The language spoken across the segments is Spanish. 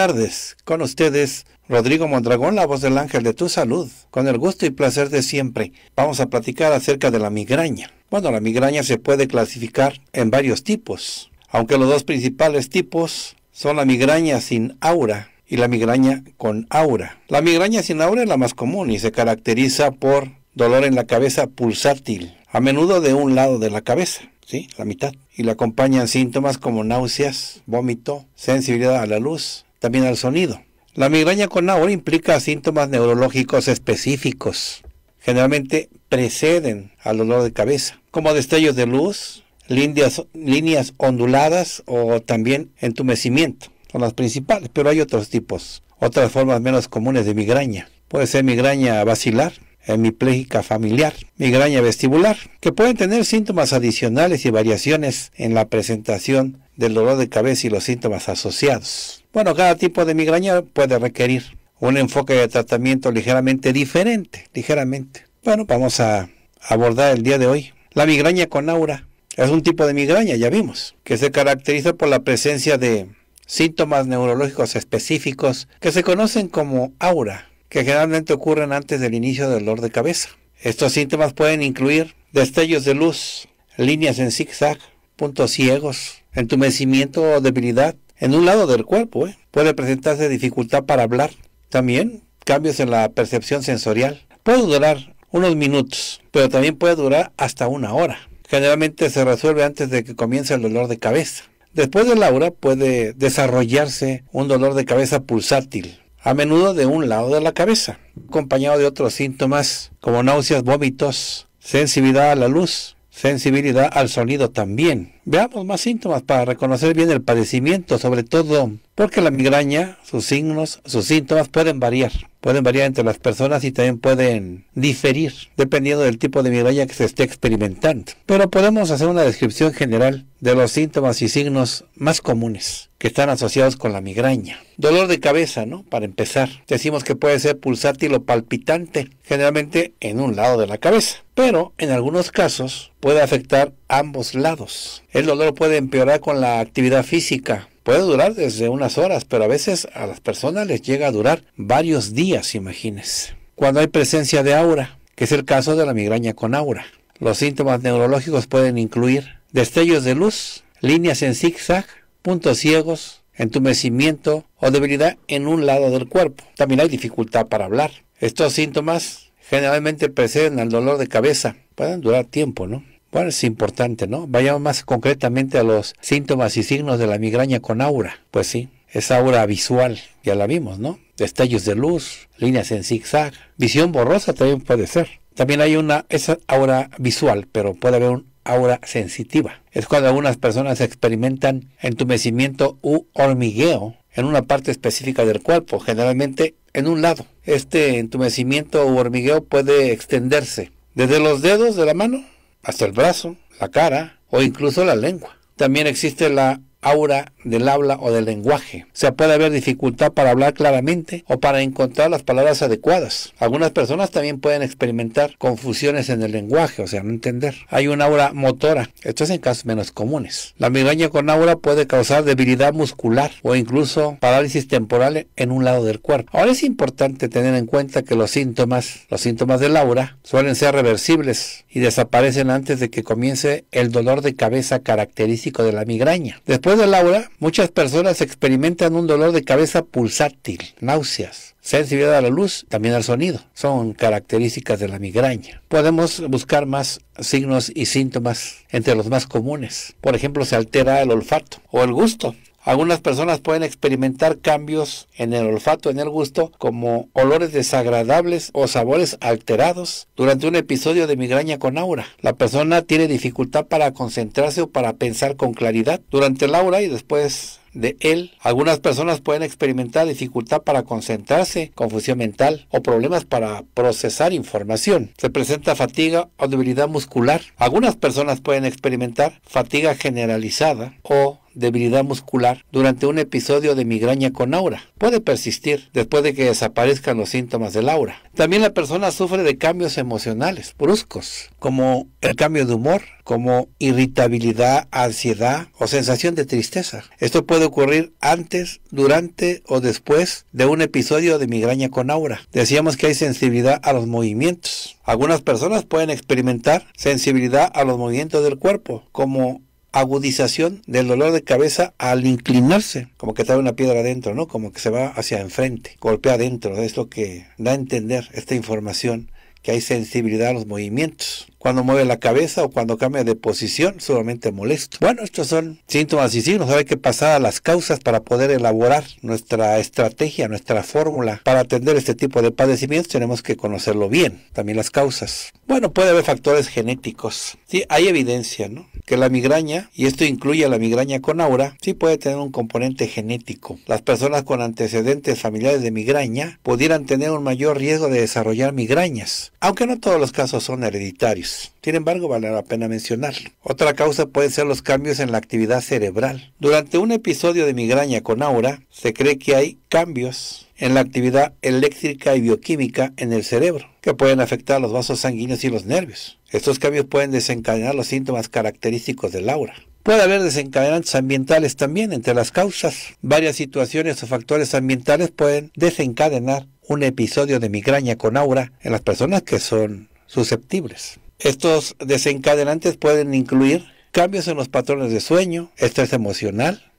tardes. Con ustedes, Rodrigo Mondragón, la voz del ángel de tu salud. Con el gusto y placer de siempre, vamos a platicar acerca de la migraña. Bueno, la migraña se puede clasificar en varios tipos, aunque los dos principales tipos son la migraña sin aura y la migraña con aura. La migraña sin aura es la más común y se caracteriza por dolor en la cabeza pulsátil, a menudo de un lado de la cabeza. ¿sí? La mitad. Y le acompañan síntomas como náuseas, vómito, sensibilidad a la luz, también al sonido. La migraña con aura implica síntomas neurológicos específicos. Generalmente preceden al dolor de cabeza, como destellos de luz, líneas, onduladas o también entumecimiento. Son las principales, pero hay otros tipos, otras formas menos comunes de migraña. Puede ser migraña vacilar, hemipléjica familiar, migraña vestibular, que pueden tener síntomas adicionales y variaciones en la presentación del dolor de cabeza y los síntomas asociados. Bueno, cada tipo de migraña puede requerir un enfoque de tratamiento ligeramente diferente, ligeramente. Bueno, vamos a abordar el día de hoy la migraña con aura. Es un tipo de migraña, ya vimos, que se caracteriza por la presencia de síntomas neurológicos específicos que se conocen como aura, que generalmente ocurren antes del inicio del dolor de cabeza. Estos síntomas pueden incluir destellos de luz, líneas en zigzag, puntos ciegos, entumecimiento o debilidad en un lado del cuerpo. ¿eh? Puede presentarse dificultad para hablar. También cambios en la percepción sensorial. Puede durar unos minutos, pero también puede durar hasta una hora. Generalmente se resuelve antes de que comience el dolor de cabeza. Después de la hora puede desarrollarse un dolor de cabeza pulsátil, a menudo de un lado de la cabeza, acompañado de otros síntomas como náuseas, vómitos, sensibilidad a la luz, sensibilidad al sonido también. Veamos más síntomas para reconocer bien el padecimiento, sobre todo porque la migraña, sus signos, sus síntomas pueden variar. Pueden variar entre las personas y también pueden diferir dependiendo del tipo de migraña que se esté experimentando. Pero podemos hacer una descripción general de los síntomas y signos más comunes que están asociados con la migraña. Dolor de cabeza, ¿no? Para empezar, decimos que puede ser pulsátil o palpitante, generalmente en un lado de la cabeza, pero en algunos casos puede afectar ambos lados. El dolor puede empeorar con la actividad física. Puede durar desde unas horas, pero a veces a las personas les llega a durar varios días, imagines Cuando hay presencia de aura, que es el caso de la migraña con aura. Los síntomas neurológicos pueden incluir destellos de luz, líneas en zigzag, puntos ciegos, entumecimiento o debilidad en un lado del cuerpo. También hay dificultad para hablar. Estos síntomas generalmente preceden al dolor de cabeza. Pueden durar tiempo, ¿no? Bueno, es importante, ¿no? Vayamos más concretamente a los síntomas y signos de la migraña con aura. Pues sí, es aura visual, ya la vimos, ¿no? Destellos de luz, líneas en zigzag, visión borrosa también puede ser. También hay una esa aura visual, pero puede haber un aura sensitiva. Es cuando algunas personas experimentan entumecimiento u hormigueo en una parte específica del cuerpo, generalmente en un lado. Este entumecimiento u hormigueo puede extenderse desde los dedos de la mano hasta el brazo, la cara o incluso la lengua. También existe la aura del habla o del lenguaje. Se puede haber dificultad para hablar claramente o para encontrar las palabras adecuadas. Algunas personas también pueden experimentar confusiones en el lenguaje, o sea, no entender. Hay una aura motora, esto es en casos menos comunes. La migraña con aura puede causar debilidad muscular o incluso parálisis temporal en un lado del cuerpo. Ahora es importante tener en cuenta que los síntomas, los síntomas del aura, suelen ser reversibles y desaparecen antes de que comience el dolor de cabeza característico de la migraña. Después Después del aura, muchas personas experimentan un dolor de cabeza pulsátil, náuseas, sensibilidad a la luz, también al sonido. Son características de la migraña. Podemos buscar más signos y síntomas entre los más comunes. Por ejemplo, se altera el olfato o el gusto. Algunas personas pueden experimentar cambios en el olfato, en el gusto, como olores desagradables o sabores alterados durante un episodio de migraña con aura. La persona tiene dificultad para concentrarse o para pensar con claridad durante el aura y después de él. Algunas personas pueden experimentar dificultad para concentrarse, confusión mental o problemas para procesar información. Se presenta fatiga o debilidad muscular. Algunas personas pueden experimentar fatiga generalizada o debilidad muscular durante un episodio de migraña con aura. Puede persistir después de que desaparezcan los síntomas del aura. También la persona sufre de cambios emocionales bruscos, como el cambio de humor, como irritabilidad, ansiedad o sensación de tristeza. Esto puede ocurrir antes, durante o después de un episodio de migraña con aura. Decíamos que hay sensibilidad a los movimientos. Algunas personas pueden experimentar sensibilidad a los movimientos del cuerpo, como agudización del dolor de cabeza al inclinarse, como que trae una piedra adentro, ¿no? Como que se va hacia enfrente, golpea adentro, es lo que da a entender esta información que hay sensibilidad a los movimientos cuando mueve la cabeza o cuando cambia de posición, sumamente molesto. Bueno, estos son síntomas y signos. Hay que pasar a las causas para poder elaborar nuestra estrategia, nuestra fórmula para atender este tipo de padecimientos. Tenemos que conocerlo bien, también las causas. Bueno, puede haber factores genéticos. Sí, hay evidencia, ¿no? Que la migraña, y esto incluye la migraña con aura, sí puede tener un componente genético. Las personas con antecedentes familiares de migraña pudieran tener un mayor riesgo de desarrollar migrañas, aunque no todos los casos son hereditarios. Pues, sin embargo, vale la pena mencionar Otra causa pueden ser los cambios en la actividad cerebral. Durante un episodio de migraña con aura, se cree que hay cambios en la actividad eléctrica y bioquímica en el cerebro, que pueden afectar los vasos sanguíneos y los nervios. Estos cambios pueden desencadenar los síntomas característicos del aura. Puede haber desencadenantes ambientales también entre las causas. Varias situaciones o factores ambientales pueden desencadenar un episodio de migraña con aura en las personas que son susceptibles. Estos desencadenantes pueden incluir cambios en los patrones de sueño, estrés emocional,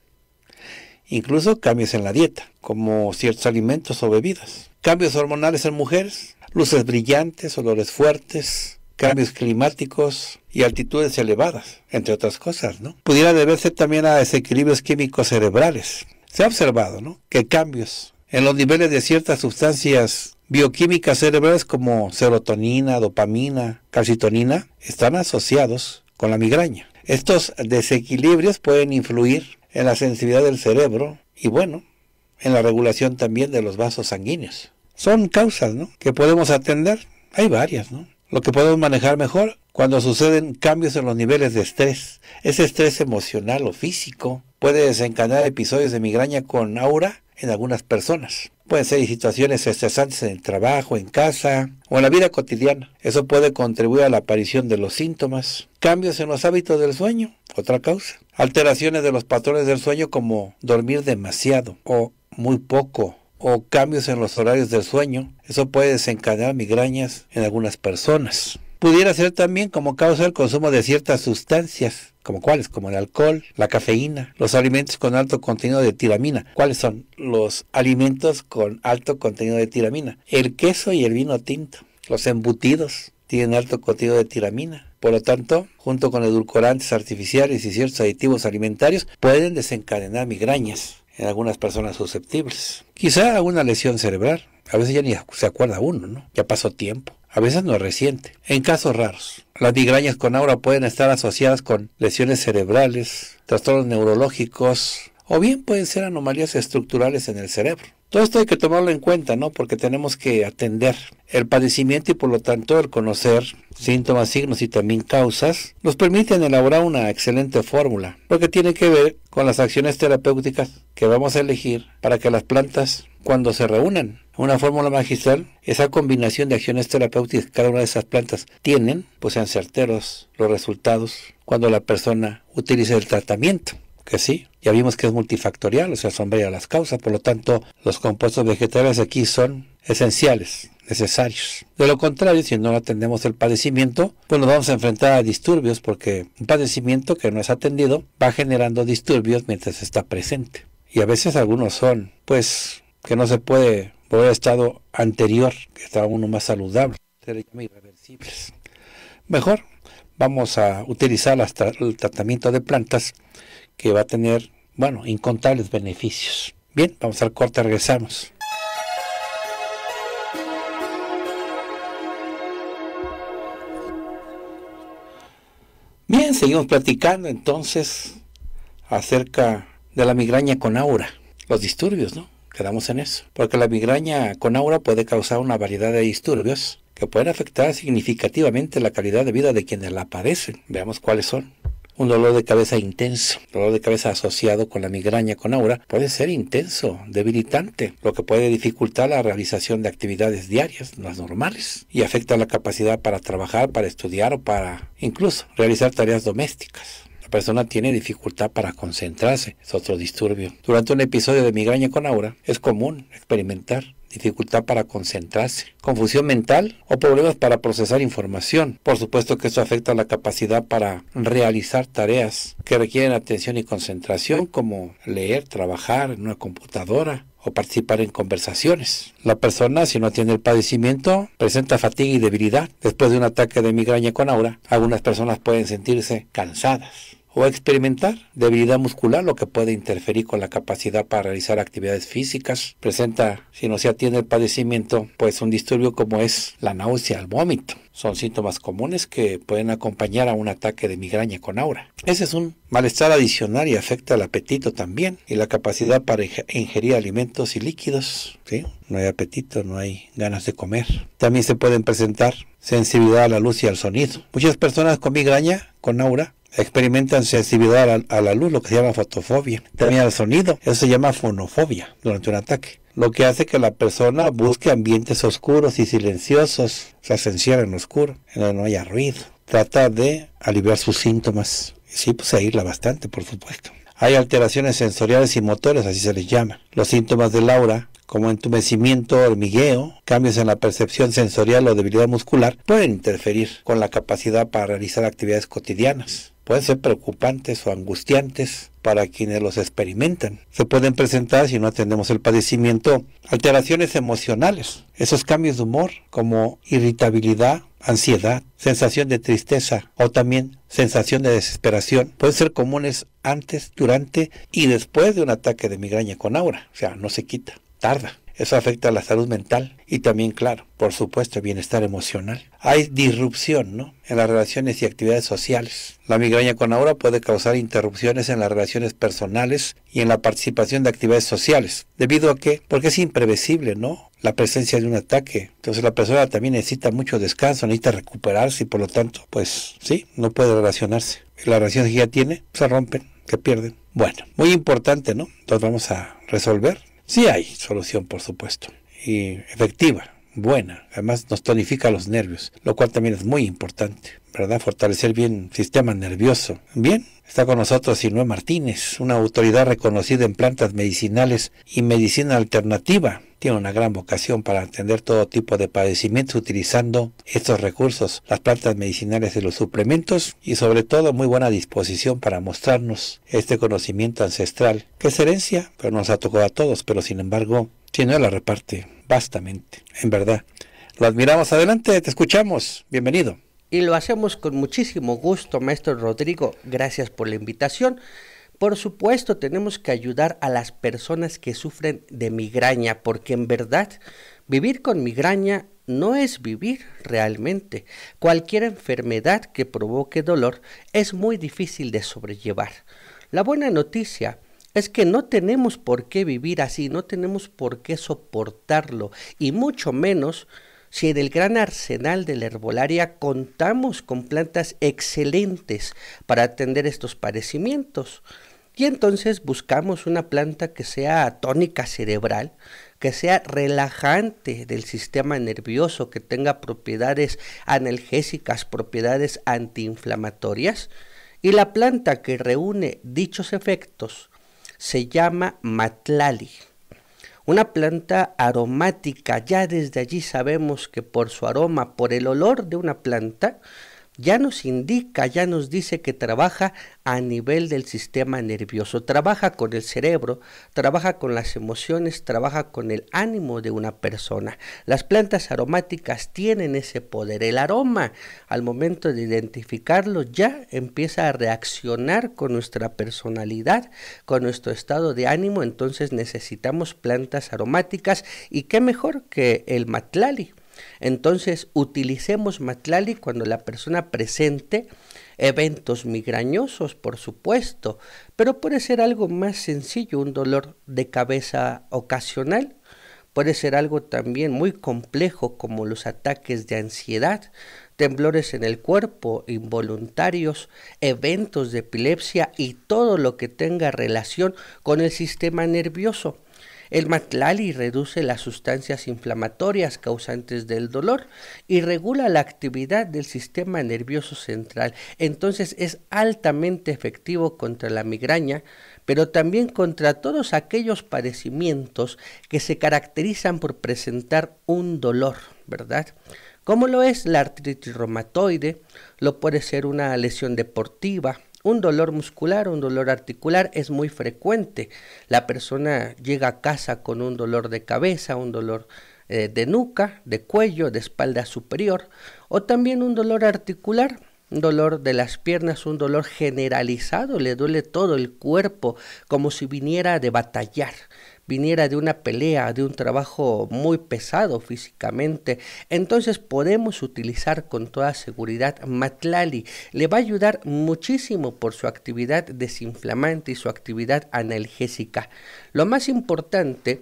incluso cambios en la dieta, como ciertos alimentos o bebidas, cambios hormonales en mujeres, luces brillantes, olores fuertes, cambios climáticos y altitudes elevadas, entre otras cosas, ¿no? Pudiera deberse también a desequilibrios químicos cerebrales. Se ha observado, Que cambios en los niveles de ciertas sustancias bioquímicas cerebrales como serotonina, dopamina, calcitonina están asociados con la migraña. Estos desequilibrios pueden influir en la sensibilidad del cerebro y bueno, en la regulación también de los vasos sanguíneos. Son causas ¿no? que podemos atender. Hay varias, ¿no? Lo que podemos manejar mejor cuando suceden cambios en los niveles de estrés. Ese estrés emocional o físico puede desencadenar episodios de migraña con aura en algunas personas. Pueden ser situaciones estresantes en el trabajo, en casa o en la vida cotidiana. Eso puede contribuir a la aparición de los síntomas. Cambios en los hábitos del sueño, otra causa. Alteraciones de los patrones del sueño como dormir demasiado o muy poco o cambios en los horarios del sueño. Eso puede desencadenar migrañas en algunas personas pudiera ser también como causa el consumo de ciertas sustancias, como cuáles, como el alcohol, la cafeína, los alimentos con alto contenido de tiramina. ¿Cuáles son los alimentos con alto contenido de tiramina? El queso y el vino tinto, los embutidos tienen alto contenido de tiramina. Por lo tanto, junto con edulcorantes artificiales y ciertos aditivos alimentarios, pueden desencadenar migrañas en algunas personas susceptibles. Quizá alguna lesión cerebral. A veces ya ni se acuerda uno, ¿no? Ya pasó tiempo. A veces no es reciente. En casos raros, las migrañas con aura pueden estar asociadas con lesiones cerebrales, trastornos neurológicos o bien pueden ser anomalías estructurales en el cerebro. Todo esto hay que tomarlo en cuenta, ¿no? Porque tenemos que atender el padecimiento y por lo tanto el conocer síntomas, signos y también causas nos permiten elaborar una excelente fórmula, lo que tiene que ver con las acciones terapéuticas que vamos a elegir para que las plantas, cuando se reúnan, una fórmula magistral, esa combinación de acciones terapéuticas que cada una de esas plantas tienen, pues sean certeros los resultados cuando la persona utiliza el tratamiento. Que sí, ya vimos que es multifactorial, o sea, son las causas, por lo tanto, los compuestos vegetales aquí son esenciales, necesarios. De lo contrario, si no atendemos el padecimiento, pues nos vamos a enfrentar a disturbios porque un padecimiento que no es atendido va generando disturbios mientras está presente. Y a veces algunos son, pues, que no se puede por el estado anterior, que estaba uno más saludable, irreversibles. Mejor vamos a utilizar el tratamiento de plantas que va a tener, bueno, incontables beneficios. Bien, vamos al corte, regresamos. Bien, seguimos platicando entonces acerca de la migraña con aura, los disturbios, ¿no? Quedamos en eso. Porque la migraña con aura puede causar una variedad de disturbios que pueden afectar significativamente la calidad de vida de quienes la padecen. Veamos cuáles son. Un dolor de cabeza intenso, dolor de cabeza asociado con la migraña con aura, puede ser intenso, debilitante, lo que puede dificultar la realización de actividades diarias, las normales, y afecta la capacidad para trabajar, para estudiar o para incluso realizar tareas domésticas persona tiene dificultad para concentrarse, es otro disturbio. Durante un episodio de migraña con aura es común experimentar dificultad para concentrarse, confusión mental o problemas para procesar información. Por supuesto que eso afecta la capacidad para realizar tareas que requieren atención y concentración como leer, trabajar en una computadora o participar en conversaciones. La persona, si no tiene el padecimiento, presenta fatiga y debilidad. Después de un ataque de migraña con aura, algunas personas pueden sentirse cansadas o experimentar debilidad muscular, lo que puede interferir con la capacidad para realizar actividades físicas. Presenta, si no se atiende el padecimiento, pues un disturbio como es la náusea, el vómito. Son síntomas comunes que pueden acompañar a un ataque de migraña con aura. Ese es un malestar adicional y afecta al apetito también y la capacidad para ingerir alimentos y líquidos. No hay apetito, no hay ganas de comer. También se pueden presentar sensibilidad a la luz y al sonido. Muchas personas con migraña, con aura, experimentan sensibilidad a la, luz, lo que se llama fotofobia, también al sonido, eso se llama fonofobia durante un ataque, lo que hace que la persona busque ambientes oscuros y silenciosos, o se encierra en oscuro, en donde no haya ruido, trata de aliviar sus síntomas, y sí, pues se aísla bastante, por supuesto. Hay alteraciones sensoriales y motores, así se les llama. Los síntomas del aura, como entumecimiento, hormigueo, cambios en la percepción sensorial o debilidad muscular, pueden interferir con la capacidad para realizar actividades cotidianas pueden ser preocupantes o angustiantes para quienes los experimentan. Se pueden presentar, si no atendemos el padecimiento, alteraciones emocionales, esos cambios de humor como irritabilidad, ansiedad, sensación de tristeza o también sensación de desesperación. Pueden ser comunes antes, durante y después de un ataque de migraña con aura, o sea, no se quita, tarda. Eso afecta a la salud mental y también, claro, por supuesto, el bienestar emocional. Hay disrupción ¿no? en las relaciones y actividades sociales. La migraña con aura puede causar interrupciones en las relaciones personales y en la participación de actividades sociales. ¿Debido a qué? Porque es imprevisible, ¿no? La presencia de un ataque. Entonces la persona también necesita mucho descanso, necesita recuperarse y por lo tanto, pues sí, no puede relacionarse. Las relaciones que ya tiene pues, se rompen, se pierden. Bueno, muy importante, ¿no? Entonces vamos a resolver Sí hay solución, por supuesto, y efectiva, buena. Además nos tonifica los nervios, lo cual también es muy importante, ¿verdad? Fortalecer bien el sistema nervioso. Bien, está con nosotros Sinue Martínez, una autoridad reconocida en plantas medicinales y medicina alternativa tiene una gran vocación para atender todo tipo de padecimientos utilizando estos recursos, las plantas medicinales y los suplementos y sobre todo muy buena disposición para mostrarnos este conocimiento ancestral que es herencia, pero nos ha tocado a todos, pero sin embargo, tiene no la reparte bastante, en verdad. Lo admiramos adelante, te escuchamos, bienvenido. Y lo hacemos con muchísimo gusto, maestro Rodrigo, gracias por la invitación. Por supuesto, tenemos que ayudar a las personas que sufren de migraña, porque en verdad vivir con migraña no es vivir realmente. Cualquier enfermedad que provoque dolor es muy difícil de sobrellevar. La buena noticia es que no tenemos por qué vivir así, no tenemos por qué soportarlo, y mucho menos si en el gran arsenal de la herbolaria contamos con plantas excelentes para atender estos padecimientos. Y entonces buscamos una planta que sea tónica cerebral, que sea relajante del sistema nervioso, que tenga propiedades analgésicas, propiedades antiinflamatorias. Y la planta que reúne dichos efectos se llama matlali. Una planta aromática, ya desde allí sabemos que por su aroma, por el olor de una planta, ya nos indica, ya nos dice que trabaja a nivel del sistema nervioso, trabaja con el cerebro, trabaja con las emociones, trabaja con el ánimo de una persona. Las plantas aromáticas tienen ese poder. El aroma, al momento de identificarlo, ya empieza a reaccionar con nuestra personalidad, con nuestro estado de ánimo, entonces necesitamos plantas aromáticas y qué mejor que el matlali. Entonces, utilicemos Matlali cuando la persona presente eventos migrañosos, por supuesto, pero puede ser algo más sencillo, un dolor de cabeza ocasional, puede ser algo también muy complejo como los ataques de ansiedad, temblores en el cuerpo involuntarios, eventos de epilepsia y todo lo que tenga relación con el sistema nervioso. El matlali reduce las sustancias inflamatorias causantes del dolor y regula la actividad del sistema nervioso central. Entonces es altamente efectivo contra la migraña, pero también contra todos aquellos padecimientos que se caracterizan por presentar un dolor, ¿verdad? Como lo es la artritis reumatoide, lo puede ser una lesión deportiva, un dolor muscular, un dolor articular es muy frecuente. La persona llega a casa con un dolor de cabeza, un dolor eh, de nuca, de cuello, de espalda superior o también un dolor articular un dolor de las piernas, un dolor generalizado, le duele todo el cuerpo, como si viniera de batallar viniera de una pelea, de un trabajo muy pesado físicamente, entonces podemos utilizar con toda seguridad Matlali. Le va a ayudar muchísimo por su actividad desinflamante y su actividad analgésica. Lo más importante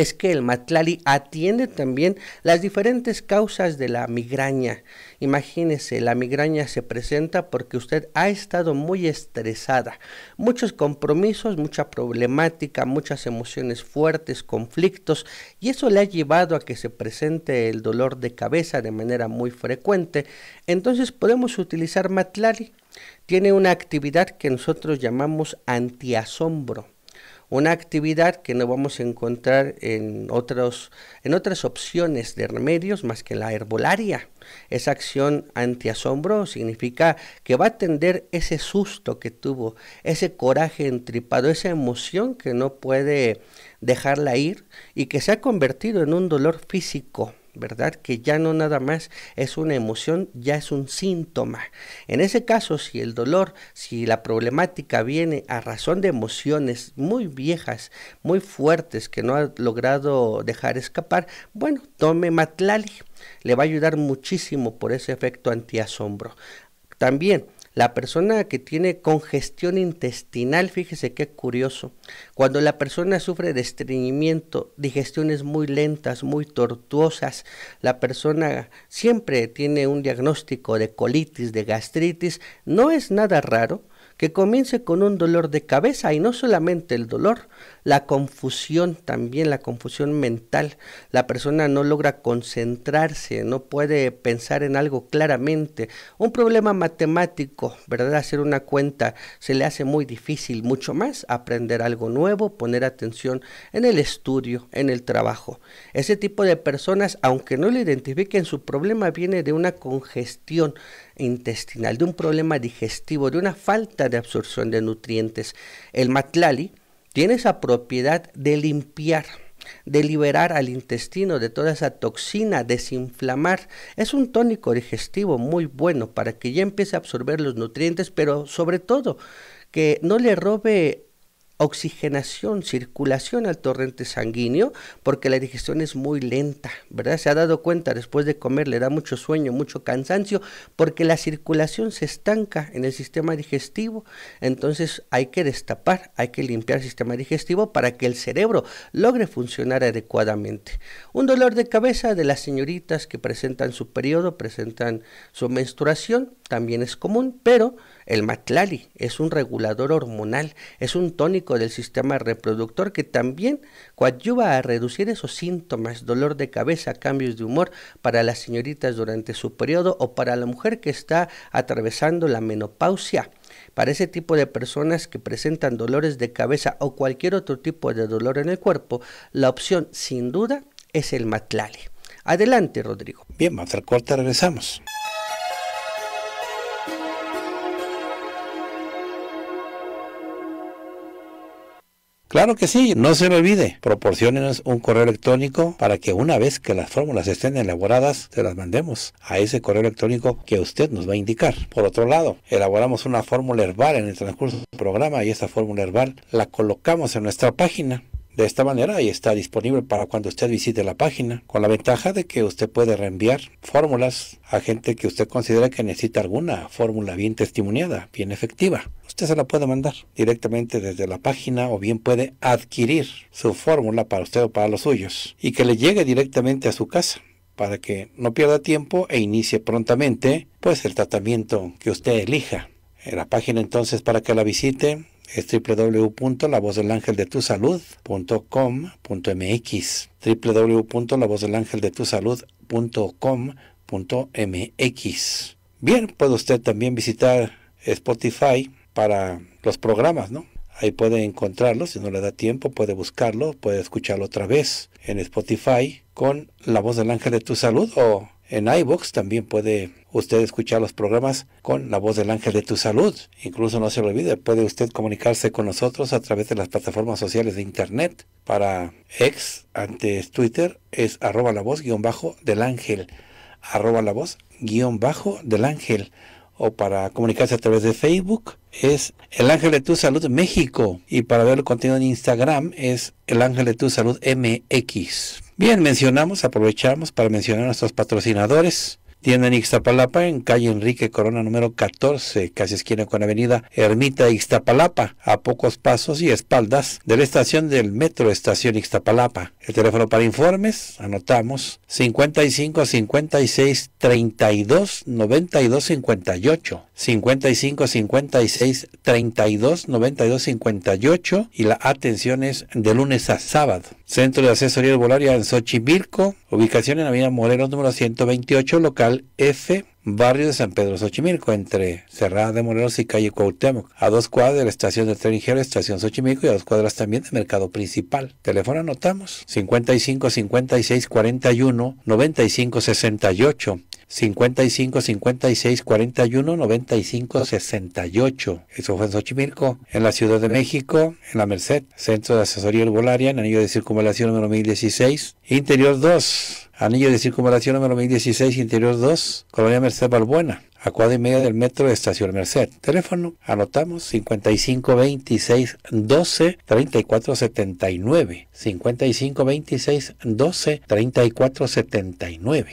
es que el Matlali atiende también las diferentes causas de la migraña. Imagínese, la migraña se presenta porque usted ha estado muy estresada, muchos compromisos, mucha problemática, muchas emociones fuertes, conflictos, y eso le ha llevado a que se presente el dolor de cabeza de manera muy frecuente. Entonces podemos utilizar Matlali. Tiene una actividad que nosotros llamamos antiasombro una actividad que no vamos a encontrar en, otros, en otras opciones de remedios más que la herbolaria. Esa acción anti asombro significa que va a atender ese susto que tuvo, ese coraje entripado, esa emoción que no puede dejarla ir y que se ha convertido en un dolor físico ¿verdad? Que ya no nada más es una emoción, ya es un síntoma. En ese caso, si el dolor, si la problemática viene a razón de emociones muy viejas, muy fuertes, que no ha logrado dejar escapar, bueno, tome Matlali. Le va a ayudar muchísimo por ese efecto antiasombro. También la persona que tiene congestión intestinal, fíjese qué curioso, cuando la persona sufre de estreñimiento, digestiones muy lentas, muy tortuosas, la persona siempre tiene un diagnóstico de colitis, de gastritis, no es nada raro que comience con un dolor de cabeza y no solamente el dolor, la confusión también, la confusión mental. La persona no logra concentrarse, no puede pensar en algo claramente. Un problema matemático, ¿verdad? Hacer una cuenta se le hace muy difícil, mucho más aprender algo nuevo, poner atención en el estudio, en el trabajo. Ese tipo de personas, aunque no lo identifiquen, su problema viene de una congestión intestinal, de un problema digestivo, de una falta de absorción de nutrientes. El matlali, tiene esa propiedad de limpiar de liberar al intestino de toda esa toxina, desinflamar. Es un tónico digestivo muy bueno para que ya empiece a absorber los nutrientes, pero sobre todo que no le robe oxigenación, circulación al torrente sanguíneo, porque la digestión es muy lenta, ¿verdad? Se ha dado cuenta después de comer, le da mucho sueño, mucho cansancio, porque la circulación se estanca en el sistema digestivo. Entonces hay que destapar, hay que limpiar el sistema digestivo para que el cerebro logre funcionar adecuadamente. Un dolor de cabeza de las señoritas que presentan su periodo, presentan su menstruación, también es común, pero el matlali es un regulador hormonal, es un tónico del sistema reproductor que también coadyuva a reducir esos síntomas, dolor de cabeza, cambios de humor para las señoritas durante su periodo o para la mujer que está atravesando la menopausia. Para ese tipo de personas que presentan dolores de cabeza o cualquier otro tipo de dolor en el cuerpo, la opción sin duda es el matlali. Adelante, Rodrigo. Bien, más al corte, regresamos. Claro que sí, no se me olvide. Proporcionenos un correo electrónico para que una vez que las fórmulas estén elaboradas, se las mandemos a ese correo electrónico que usted nos va a indicar. Por otro lado, elaboramos una fórmula herbal en el transcurso del programa y esa fórmula herbal la colocamos en nuestra página. De esta manera ahí está disponible para cuando usted visite la página, con la ventaja de que usted puede reenviar fórmulas a gente que usted considera que necesita alguna fórmula bien testimoniada, bien efectiva se la puede mandar directamente desde la página o bien puede adquirir su fórmula para usted o para los suyos y que le llegue directamente a su casa para que no pierda tiempo e inicie prontamente pues el tratamiento que usted elija. la página entonces para que la visite es www.lavozdelangeldetusalud.com.mx www.lavozdelangeldetusalud.com.mx Bien, puede usted también visitar Spotify para los programas, ¿no? Ahí puede encontrarlo, si no le da tiempo, puede buscarlo, puede escucharlo otra vez en Spotify con La Voz del Ángel de tu Salud o en iBox también puede usted escuchar los programas con La Voz del Ángel de tu Salud. Incluso no se lo olvide, puede usted comunicarse con nosotros a través de las plataformas sociales de Internet. Para ex, antes Twitter, es arroba la voz guión bajo del ángel. Arroba la voz guión bajo del ángel o para comunicarse a través de Facebook es El Ángel de Tu Salud México y para ver el contenido en Instagram es El Ángel de Tu Salud MX. Bien, mencionamos, aprovechamos para mencionar a nuestros patrocinadores. Tienda en Ixtapalapa, en calle Enrique Corona número 14, casi esquina con avenida Ermita Ixtapalapa, a pocos pasos y espaldas de la estación del metro Estación Ixtapalapa. El teléfono para informes, anotamos, 55 56 32 92 58, 55 56 32 92 58 y la atención es de lunes a sábado. Centro de Asesoría Volaria en Xochimilco, Ubicación en Avenida Morelos número 128, local F, barrio de San Pedro Xochimilco, entre Cerrada de Morelos y calle Cuauhtémoc, a dos cuadras de la estación de tren estación Xochimilco y a dos cuadras también de mercado principal. Teléfono anotamos 55 56 55 56 41 95 68. Eso fue en Xochimilco, en la Ciudad de México, en la Merced, Centro de Asesoría Herbolaria, en Anillo de Circunvalación número 1016, Interior 2. Anillo de circunvalación número 2016, interior 2, Colonia Merced Balbuena, a cuadra y media del metro de Estación Merced. Teléfono, anotamos 55 26 12 34 12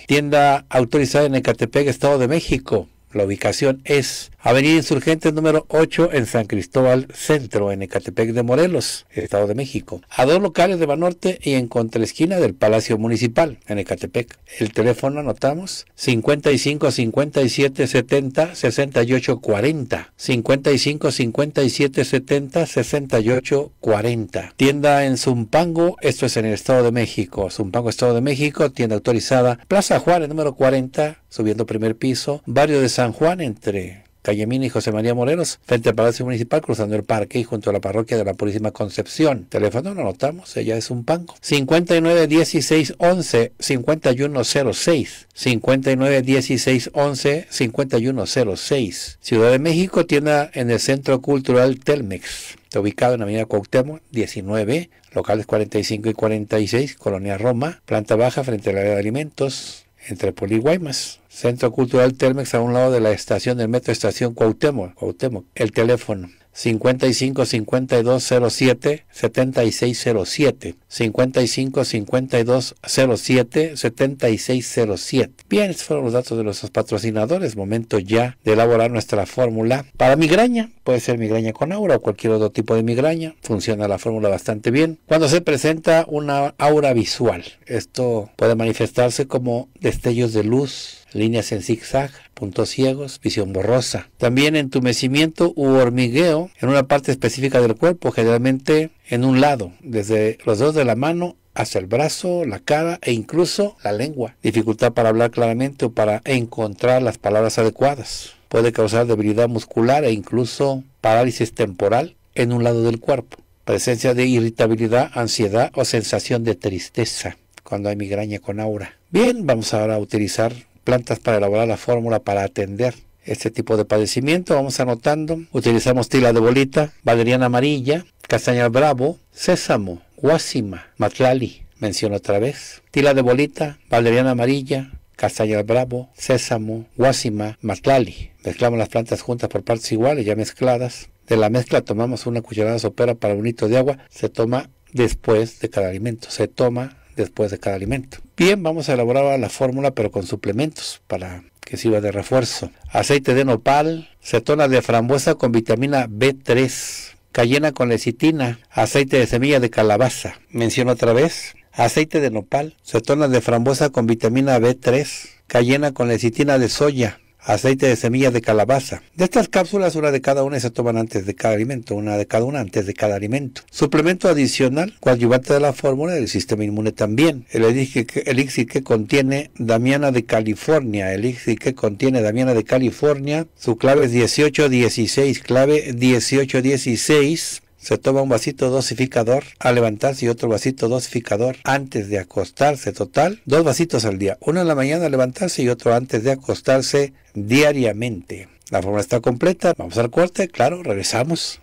Tienda autorizada en Ecatepec, Estado de México. La ubicación es Avenida Insurgente número 8 en San Cristóbal Centro, en Ecatepec de Morelos, Estado de México. A dos locales de Banorte y en contraesquina del Palacio Municipal, en Ecatepec. El teléfono anotamos 55 57 70 68 40. 55 57 70 68 40. Tienda en Zumpango, esto es en el Estado de México. Zumpango, Estado de México, tienda autorizada. Plaza Juárez número 40, subiendo primer piso. Barrio de San Juan entre calle Mina y José María Morelos, frente al Palacio Municipal, cruzando el parque y junto a la parroquia de la Purísima Concepción. Teléfono no anotamos, ella es un panco. 59 16 11 5106 59 16 11 51 Ciudad de México, tienda en el Centro Cultural Telmex. Está ubicado en la avenida Cuauhtémoc 19, locales 45 y 46, Colonia Roma, planta baja frente al área de alimentos entre Poliguaymas. Centro Cultural Telmex a un lado de la estación del metro Estación Cuauhtémoc. Cuauhtémoc. El teléfono 55 5207 7607 55 52 07 7607 bien estos fueron los datos de nuestros patrocinadores momento ya de elaborar nuestra fórmula para migraña puede ser migraña con aura o cualquier otro tipo de migraña funciona la fórmula bastante bien cuando se presenta una aura visual esto puede manifestarse como destellos de luz líneas en zigzag puntos ciegos, visión borrosa. También entumecimiento u hormigueo en una parte específica del cuerpo, generalmente en un lado, desde los dedos de la mano hacia el brazo, la cara e incluso la lengua. Dificultad para hablar claramente o para encontrar las palabras adecuadas. Puede causar debilidad muscular e incluso parálisis temporal en un lado del cuerpo. Presencia de irritabilidad, ansiedad o sensación de tristeza cuando hay migraña con aura. Bien, vamos ahora a utilizar plantas para elaborar la fórmula para atender este tipo de padecimiento. Vamos anotando. Utilizamos tila de bolita, valeriana amarilla, castaña bravo, sésamo, guasima, matlali, menciono otra vez. Tila de bolita, valeriana amarilla, castaña bravo, sésamo, guasima, matlali. Mezclamos las plantas juntas por partes iguales, ya mezcladas. De la mezcla tomamos una cucharada sopera para un litro de agua. Se toma después de cada alimento. Se toma después de cada alimento. Bien, vamos a elaborar la fórmula pero con suplementos para que sirva de refuerzo. Aceite de nopal, cetona de frambuesa con vitamina B3, cayena con lecitina, aceite de semilla de calabaza. Menciono otra vez, aceite de nopal, cetona de frambuesa con vitamina B3, cayena con lecitina de soya, aceite de semillas de calabaza. De estas cápsulas, una de cada una se toman antes de cada alimento, una de cada una antes de cada alimento. Suplemento adicional, coadyuvante de la fórmula del sistema inmune también. El elixir que, elixir que contiene Damiana de California, el elixir que contiene Damiana de California, su clave es 1816, clave 1816 se toma un vasito dosificador a levantarse y otro vasito dosificador antes de acostarse. Total, dos vasitos al día. Uno en la mañana al levantarse y otro antes de acostarse diariamente. La fórmula está completa. Vamos al corte, claro, regresamos.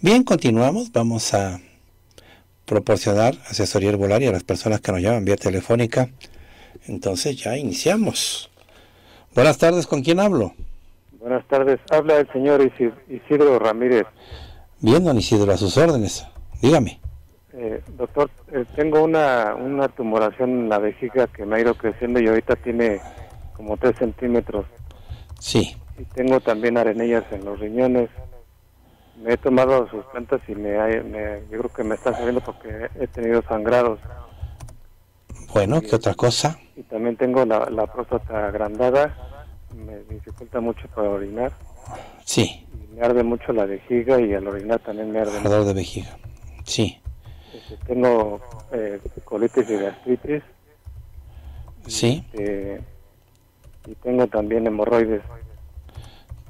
Bien, continuamos. Vamos a proporcionar asesoría herbolaria a las personas que nos llaman vía telefónica entonces ya iniciamos. Buenas tardes, ¿con quién hablo? Buenas tardes, habla el señor Isidro Ramírez. Bien, don Isidro, a sus órdenes. Dígame. Eh, doctor, eh, tengo una, tumoración en la vejiga que me ha ido creciendo y ahorita tiene como 3 centímetros. Sí. Y tengo también arenillas en los riñones. Me he tomado sus plantas y me, yo creo que me está saliendo porque he tenido sangrados. Bueno, ¿qué otra cosa? Y también tengo la, próstata agrandada, me dificulta mucho para orinar. Sí. me arde mucho la vejiga y al orinar también me arde. Ardor de vejiga, sí. Este, tengo eh, colitis y gastritis. Sí. Este, y tengo también hemorroides.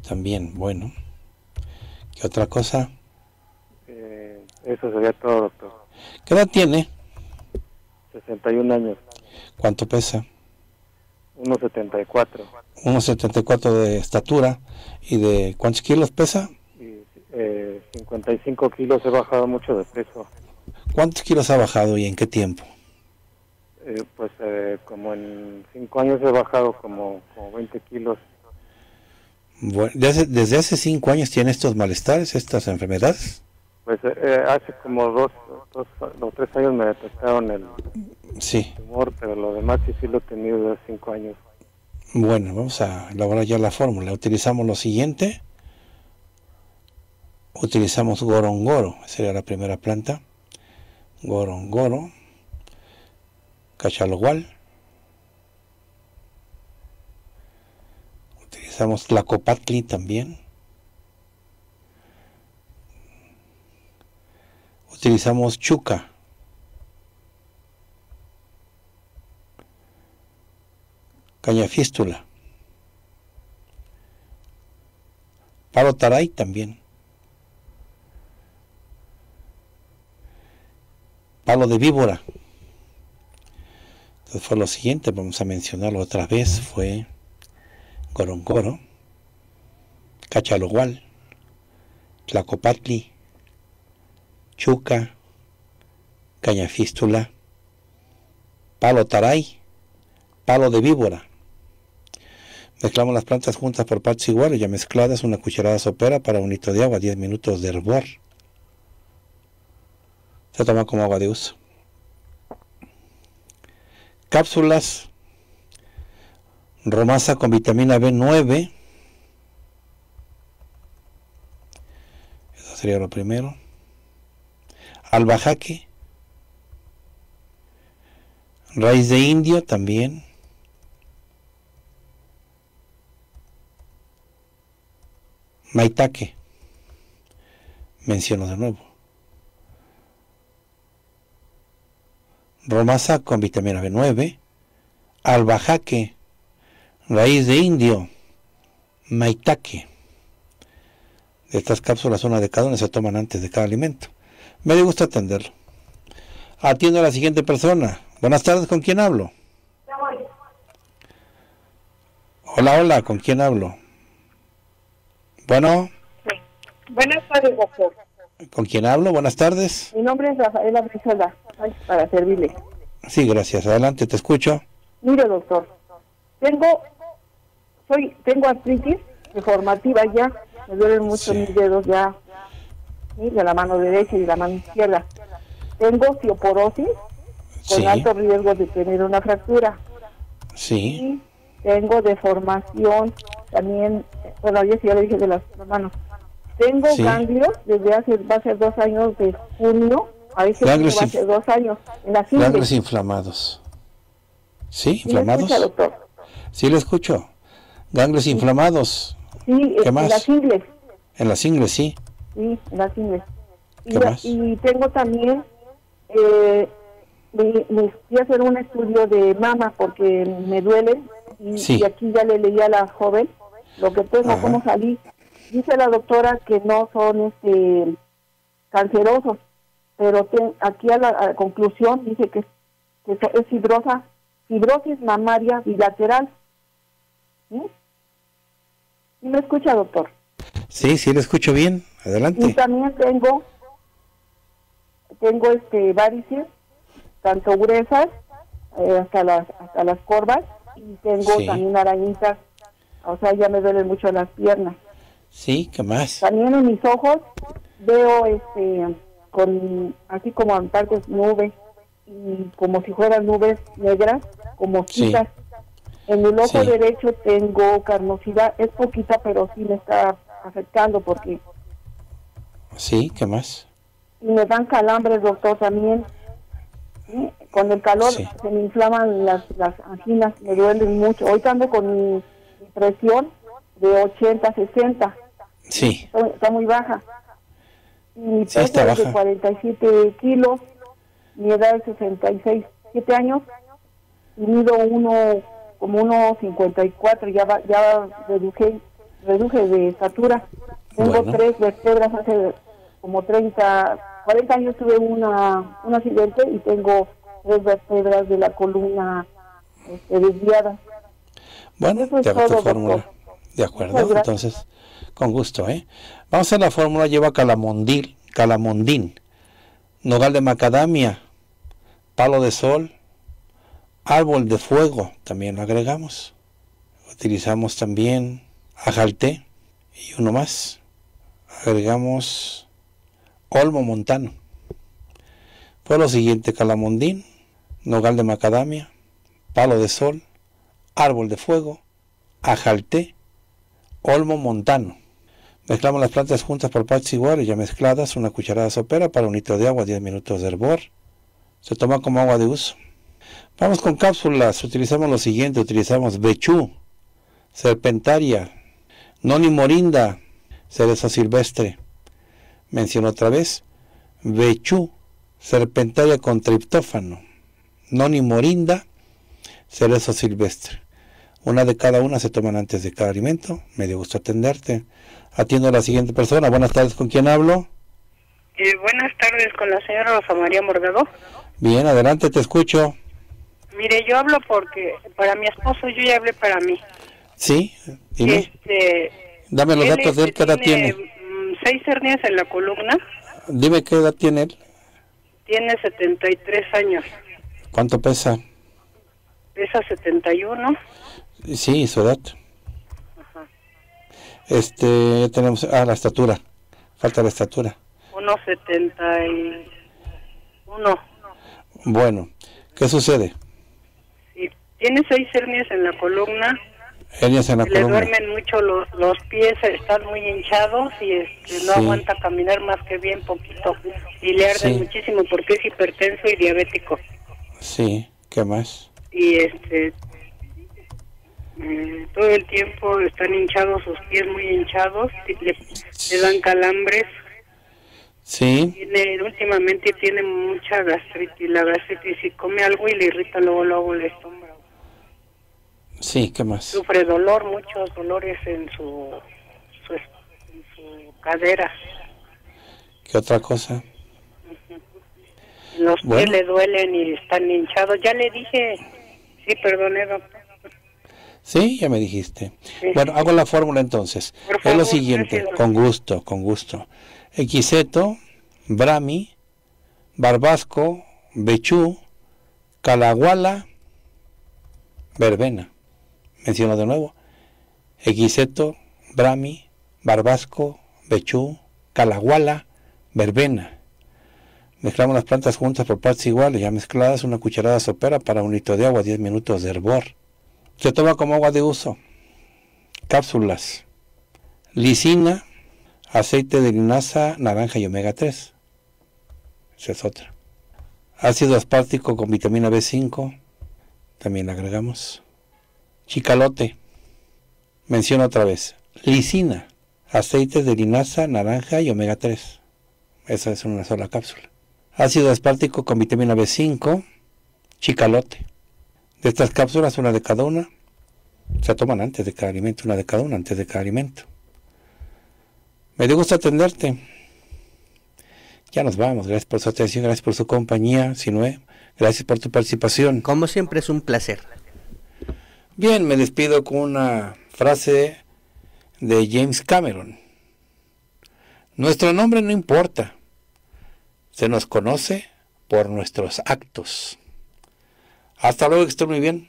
También, bueno. ¿Qué otra cosa? Eh, eso sería todo, doctor. ¿Qué edad tiene? 61 años. ¿Cuánto pesa? 1,74. 1,74 de estatura. ¿Y de cuántos kilos pesa? 55 eh, kilos, he bajado mucho de peso. ¿Cuántos kilos ha bajado y en qué tiempo? Eh, pues eh, como en 5 años he bajado como, como 20 kilos. Bueno, ¿desde, ¿Desde hace 5 años tiene estos malestares, estas enfermedades? Pues eh, eh, hace como dos, o tres años me detectaron el tumor, pero lo demás sí, sí lo he tenido desde cinco años. Bueno, vamos a elaborar ya la fórmula. Utilizamos lo siguiente. Utilizamos gorongoro, sería la primera planta. Gorongoro, cachalogual. Utilizamos tlacopatli también. utilizamos chuca. Caña fístula. Palo taray también. Palo de víbora. Entonces fue lo siguiente, vamos a mencionarlo otra vez, fue Gorongoro, Cachalogual, Tlacopatli, chuca, caña fístula, palo taray, palo de víbora. Mezclamos las plantas juntas por partes iguales, ya mezcladas, una cucharada sopera para un litro de agua, 10 minutos de hervor. Se toma como agua de uso. Cápsulas romasa con vitamina B9. Eso sería lo primero albajaque, raíz de indio también. Maitaque, menciono de nuevo. Romasa con vitamina B9, albajaque, raíz de indio, maitaque. Estas cápsulas, una de cada una, se toman antes de cada alimento. Me gusta atender Atiendo a la siguiente persona. Buenas tardes, ¿con quién hablo? Hola, hola, ¿con quién hablo? Bueno. Buenas tardes, doctor. ¿Con quién hablo? Buenas tardes. Mi nombre es Rafaela Brizola, para servirle. Sí, gracias. Adelante, te escucho. Mire, doctor, tengo, soy, tengo artritis deformativa ya, me duelen mucho mis dedos ya, de la mano derecha y de la mano izquierda. Tengo osteoporosis con alto riesgo de tener una fractura. Sí. tengo deformación también, bueno, ya sí ya le dije de las manos. Tengo ganglios desde hace, va a ser dos años de junio, años. ganglios inflamados. ¿Sí? ¿Inflamados? ¿Sí, lo escucho. Ganglios inflamados. en las ingles. En las ingles, sí sí, y, tengo también, eh, me, a hacer un estudio de mama porque me duele y, aquí ya le leí a la joven lo que tengo, pues, no cómo salí. Dice la doctora que no son este cancerosos, pero aquí a la, conclusión dice que, es fibrosa, fibrosis mamaria bilateral. ¿Y me escucha, doctor? Sí, sí, le escucho bien. Adelante. Y también tengo, tengo este varices, tanto gruesas eh, hasta las hasta las corvas y tengo también arañitas. O sea, ya me duelen mucho las piernas. Sí, ¿qué más? También en mis ojos veo este con así como partes nubes y como si fueran nubes negras, como quitas. En el ojo derecho tengo carnosidad, es poquita pero sí me está afectando porque... Sí, ¿qué más? Y me dan calambres, doctor, también. Con el calor se me inflaman las, las anginas, me duelen mucho. Hoy ando con mi, presión de 80, 60. Sí. Está, muy baja. Y sí, está baja. 47 kilos, mi edad es 66, 7 años, y mido uno, como 1,54, ya, ya reduje reduje de estatura. Tengo tres vertebras hace como 30, 40 años tuve una, un accidente y tengo tres vertebras de la columna este, desviada. Bueno, te hago fórmula. De acuerdo, entonces, con gusto, ¿eh? Vamos a la fórmula, lleva calamondil, calamondín, nogal de macadamia, palo de sol, árbol de fuego, también lo agregamos. Utilizamos también ajalté y uno más. Agregamos olmo montano. fue lo siguiente, calamondín, nogal de macadamia, palo de sol, árbol de fuego, ajalté, olmo montano. Mezclamos las plantas juntas por partes iguales, ya mezcladas, una cucharada sopera para un litro de agua, 10 minutos de hervor. Se toma como agua de uso. Vamos con cápsulas. Utilizamos lo siguiente. Utilizamos bechú, serpentaria, Noni Morinda, cerezo silvestre. Mencionó otra vez, Bechú, serpentaria con triptófano. Noni Morinda, cerezo silvestre. Una de cada una se toman antes de cada alimento. Me dio gusto atenderte. Atiendo a la siguiente persona. Buenas tardes, ¿con quién hablo? Eh, buenas tardes, con la señora Rosa María Morgado. Bien, adelante, te escucho. Mire, yo hablo porque para mi esposo yo ya hablé para mí. Sí, este, Dame los datos de él, este ¿qué edad tiene? Mm, seis hernias en la columna. Dime qué edad tiene él. Tiene 73 años. ¿Cuánto pesa? Pesa 71. Sí, su edad. Este, tenemos, ah, la estatura. Falta la estatura. 1,71. Bueno, ¿qué sucede? tiene seis hernias en la columna, le duermen mucho los, pies, están muy hinchados y este, no aguanta caminar más que bien poquito. Y le arde muchísimo porque es hipertenso y diabético. Sí, ¿qué más? Y este. Eh, todo el tiempo están hinchados sus pies, muy hinchados, le, dan calambres, Sí. últimamente tiene mucha gastritis, la gastritis, si come algo y le irrita luego, luego el estómago. Sí, ¿qué más? Sufre dolor, muchos dolores en su, cadera. ¿Qué otra cosa? Los pies le duelen y están hinchados. Ya le dije, sí, perdone, doctor. Sí, ya me dijiste. Bueno, hago la fórmula entonces. es lo siguiente, con gusto, con gusto. Xeto, Brami, Barbasco, Bechú, Calaguala, Verbena menciono de nuevo, Equiseto, Brami, Barbasco, Bechú, Calaguala, Verbena. Mezclamos las plantas juntas por partes iguales, ya mezcladas una cucharada sopera para un litro de agua, 10 minutos de hervor. Se toma como agua de uso. Cápsulas. Lisina, aceite de linaza, naranja y omega 3. Esa es otra. Ácido aspartico con vitamina B5. También agregamos. Chicalote. Menciono otra vez. Lisina. Aceites de linaza, naranja y omega 3. Esa es una sola cápsula. Ácido aspartico con vitamina B5. Chicalote. De estas cápsulas, una de cada una. Se toman antes de cada alimento, una de cada una, antes de cada alimento. Me dio gusto atenderte. Ya nos vamos. Gracias por su atención, gracias por su compañía, Sinue. Gracias por tu participación. Como siempre, es un placer. Bien, me despido con una frase de James Cameron. Nuestro nombre no importa, se nos conoce por nuestros actos. Hasta luego, que estén muy bien.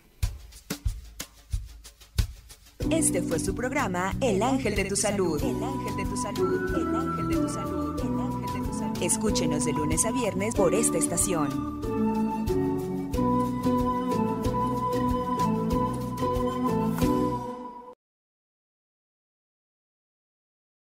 Este fue su programa El Ángel de tu Salud. El Ángel de tu Salud. El Ángel de tu Salud. El Ángel de tu Salud. Escúchenos de lunes a viernes por esta estación.